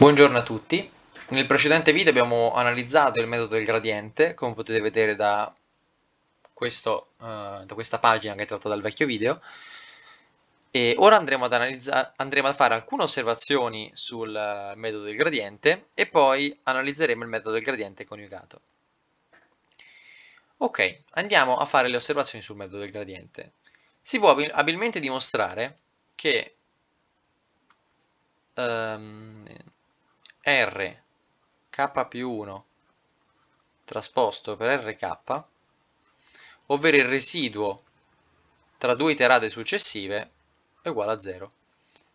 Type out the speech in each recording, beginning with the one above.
Buongiorno a tutti. Nel precedente video abbiamo analizzato il metodo del gradiente, come potete vedere da, questo, uh, da questa pagina che è tratta dal vecchio video. E ora andremo ad, andremo a fare alcune osservazioni sul eh, metodo del gradiente e poi analizzeremo il metodo del gradiente coniugato. Ok, andiamo a fare le osservazioni sul metodo del gradiente. Si può abilmente dimostrare che um, R K più 1 trasposto per RK, ovvero il residuo tra due iterate successive è uguale a 0,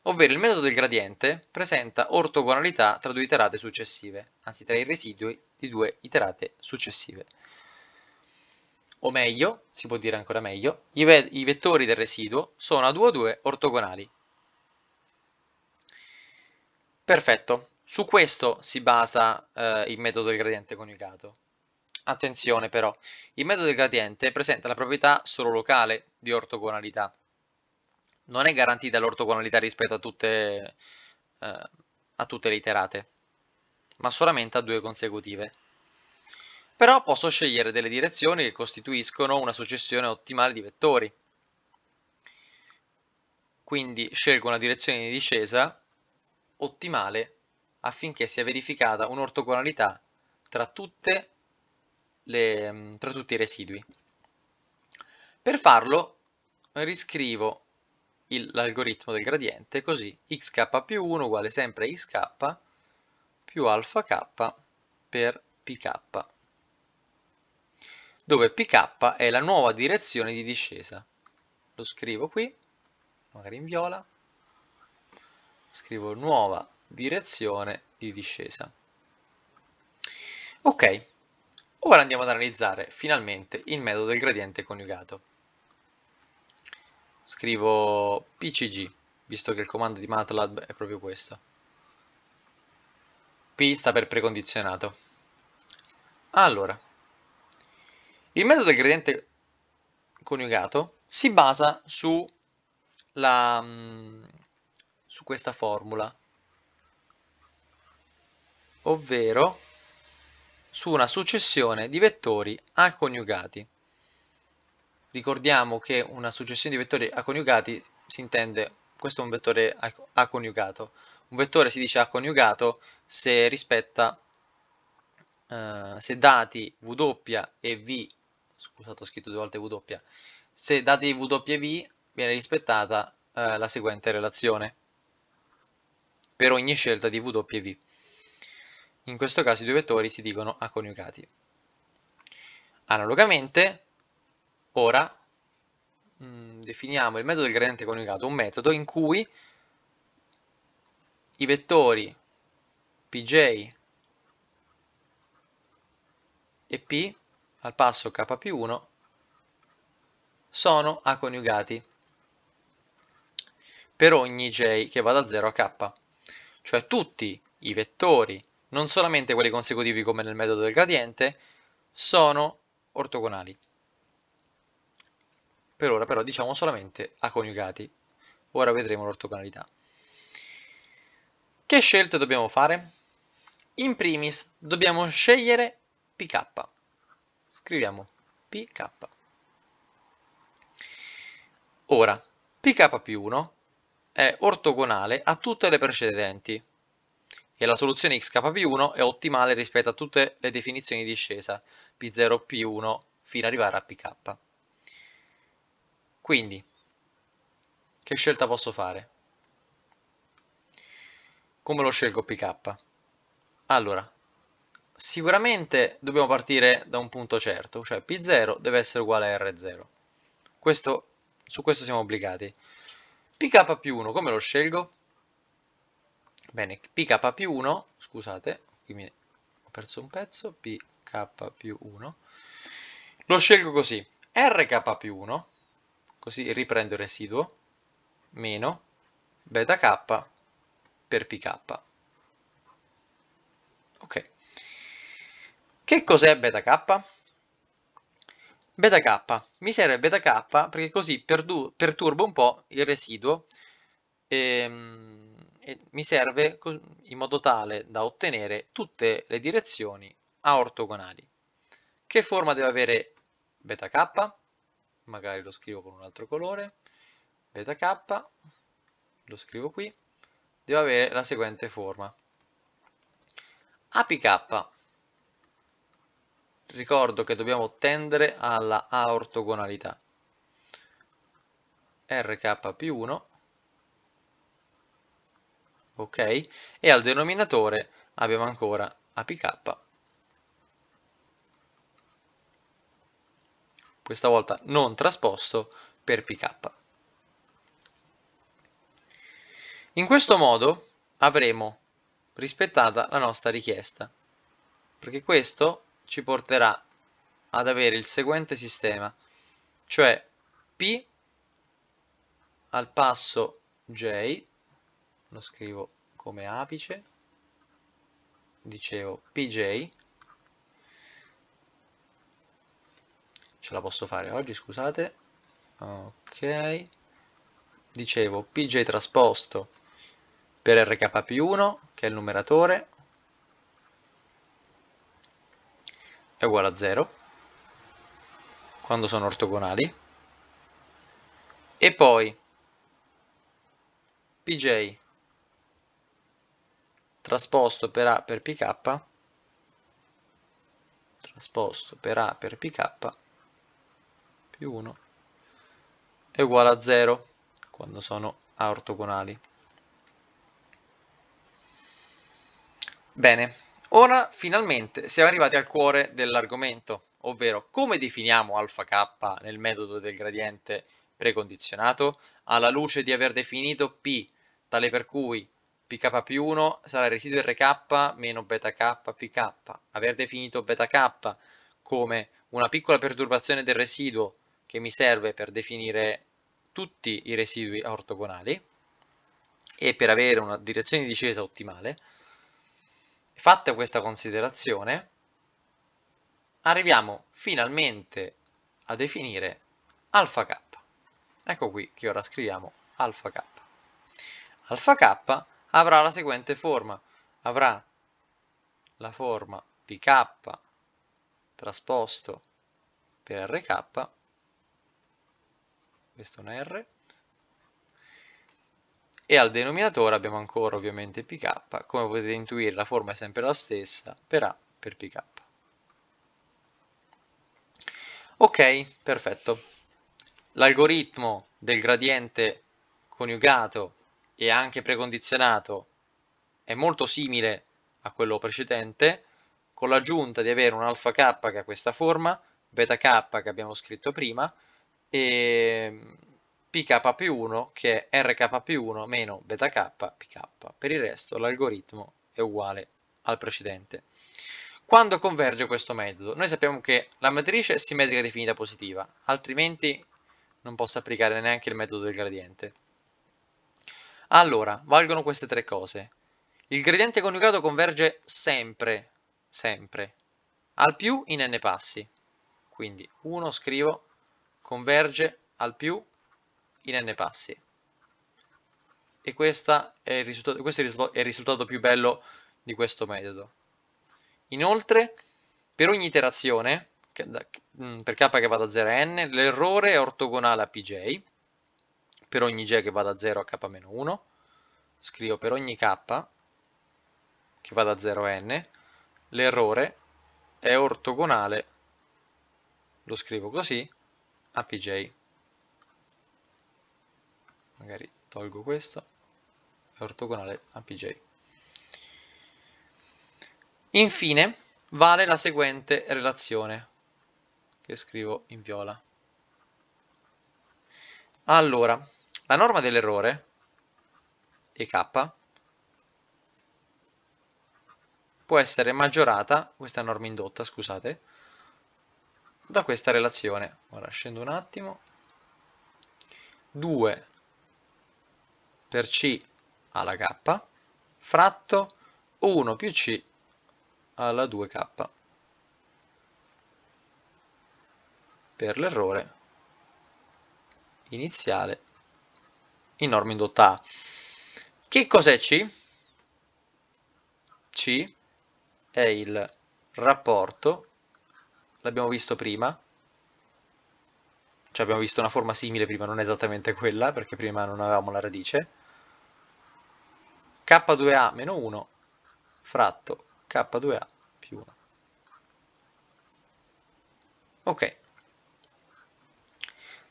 ovvero il metodo del gradiente presenta ortogonalità tra due iterate successive, anzi tra i residui di due iterate successive. O meglio, si può dire ancora meglio, i, ve i vettori del residuo sono a 2 a 2 ortogonali. Perfetto, su questo si basa eh, il metodo del gradiente coniugato. Attenzione però, il metodo del gradiente presenta la proprietà solo locale di ortogonalità. Non è garantita l'ortogonalità rispetto a tutte, eh, a tutte le iterate, ma solamente a due consecutive. Però posso scegliere delle direzioni che costituiscono una successione ottimale di vettori. Quindi scelgo una direzione di discesa ottimale affinché sia verificata un'ortogonalità tra, mm, tra tutti i residui. Per farlo riscrivo l'algoritmo del gradiente, così xk più 1 uguale sempre xk più alfa k per pk, dove pk è la nuova direzione di discesa. Lo scrivo qui, magari in viola, scrivo nuova direzione di discesa. Ok, ora andiamo ad analizzare finalmente il metodo del gradiente coniugato. Scrivo PCG, visto che il comando di MATLAB è proprio questo. P sta per precondizionato. Allora, il metodo del gradiente coniugato si basa su, la, mm, su questa formula ovvero su una successione di vettori A coniugati. Ricordiamo che una successione di vettori A coniugati si intende, questo è un vettore A, coniugato, un vettore si dice A coniugato se rispetta, eh, se dati W e V, scusate ho scritto due volte W, se dati W e V viene rispettata eh, la seguente relazione per ogni scelta di W e V. In questo caso i due vettori si dicono aconiugati. Analogamente, ora mh, mm, definiamo il metodo del gradiente coniugato, un metodo in cui i vettori pj e p al passo k più 1 sono aconiugati per ogni j che va da 0 a k, cioè tutti i vettori non solamente quelli consecutivi come nel metodo del gradiente, sono ortogonali. Per ora però diciamo solamente a coniugati. Ora vedremo l'ortogonalità. Che scelte dobbiamo fare? In primis dobbiamo scegliere pk. Scriviamo pk. Ora, pk più 1 è ortogonale a tutte le precedenti, e la soluzione xkp1 è ottimale rispetto a tutte le definizioni di discesa p0, p1 fino ad arrivare a pk. Quindi, che scelta posso fare? Come lo scelgo pk? Allora, sicuramente dobbiamo partire da un punto certo, cioè p0 deve essere uguale a r0. Questo, su questo siamo obbligati. pk più 1, come lo scelgo? Bene, pk più 1, scusate, qui mi ho perso un pezzo, pk più 1. Lo scelgo così, rk più 1, così riprendo il residuo, meno beta k per pk. Ok. Che cos'è beta k? Beta k. Mi serve beta k perché così perturbo un po' il residuo. Ehm e mi serve in modo tale da ottenere tutte le direzioni a ortogonali. Che forma deve avere beta k? Magari lo scrivo con un altro colore. Beta k, lo scrivo qui, deve avere la seguente forma. APK. Ricordo che dobbiamo tendere alla a ortogonalità. RK più 1 ok? E al denominatore abbiamo ancora apk. Questa volta non trasposto per pk. In questo modo avremo rispettata la nostra richiesta, perché questo ci porterà ad avere il seguente sistema, cioè P al passo J lo scrivo come apice, dicevo pj, ce la posso fare oggi, scusate, ok, dicevo pj trasposto per rk più 1, che è il numeratore, è uguale a 0, quando sono ortogonali, e poi pj trasposto per A per pk, trasposto per A per pk più 1 è uguale a 0 quando sono A ortogonali. Bene, ora finalmente siamo arrivati al cuore dell'argomento, ovvero come definiamo alfa k nel metodo del gradiente precondizionato alla luce di aver definito P tale per cui pk più 1 sarà residuo rk meno beta k pk. Aver definito beta k come una piccola perturbazione del residuo che mi serve per definire tutti i residui ortogonali e per avere una direzione di discesa ottimale, fatta questa considerazione, arriviamo finalmente a definire alfa k. Ecco qui che ora scriviamo alfa k. Alfa k avrà la seguente forma. Avrà la forma pk trasposto per rk, questo è un r, e al denominatore abbiamo ancora ovviamente pk, come potete intuire la forma è sempre la stessa per a per pk. Ok, perfetto. L'algoritmo del gradiente coniugato e anche precondizionato è molto simile a quello precedente, con l'aggiunta di avere un alfa k che ha questa forma, beta k che abbiamo scritto prima, e mm, più 1 che è rk più 1 meno beta k pk. Per il resto l'algoritmo è uguale al precedente. Quando converge questo metodo? Noi sappiamo che la matrice è simmetrica definita positiva, altrimenti non posso applicare neanche il metodo del gradiente. Allora, valgono queste tre cose. Il gradiente coniugato converge sempre, sempre, al più in n passi. Quindi 1 scrivo converge al più in n passi. E questo è il risultato, questo è il risultato più bello di questo metodo. Inoltre, per ogni iterazione, per k che va da 0 a n, l'errore è ortogonale a pj, per ogni j che va da 0 a k-1, scrivo per ogni k che va da 0 a n, l'errore è ortogonale, lo scrivo così, a pj. Magari tolgo questo, è ortogonale a pj. Infine vale la seguente relazione che scrivo in viola. Allora, la norma dell'errore, EK, può essere maggiorata, questa norma indotta, scusate, da questa relazione. Ora scendo un attimo. 2 per C alla K fratto 1 più C alla 2K. Per l'errore iniziale in normindotta A. Che cos'è C? C è il rapporto, l'abbiamo visto prima, cioè abbiamo visto una forma simile prima, non esattamente quella, perché prima non avevamo la radice, K2A meno 1 fratto K2A più 1. Ok,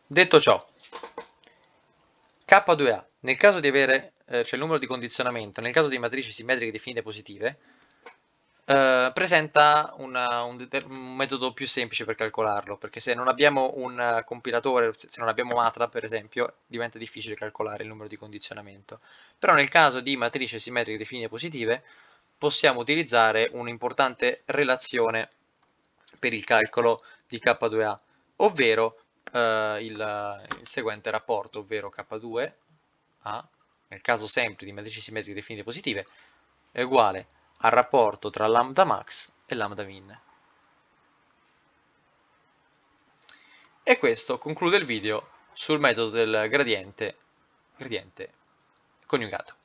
detto ciò, K2A, nel caso di avere, eh, cioè il numero di condizionamento, nel caso di matrici simmetriche definite positive, eh, presenta una, un, un, metodo più semplice per calcolarlo, perché se non abbiamo un eh, compilatore, se non abbiamo MATLAB per esempio, diventa difficile calcolare il numero di condizionamento. Però nel caso di matrici simmetriche definite positive, possiamo utilizzare un'importante relazione per il calcolo di K2A, ovvero eh, il, il, seguente rapporto, ovvero K2A, nel caso sempre di matrici simmetriche definite positive, è uguale al rapporto tra lambda max e lambda min. E questo conclude il video sul metodo del gradiente, gradiente coniugato.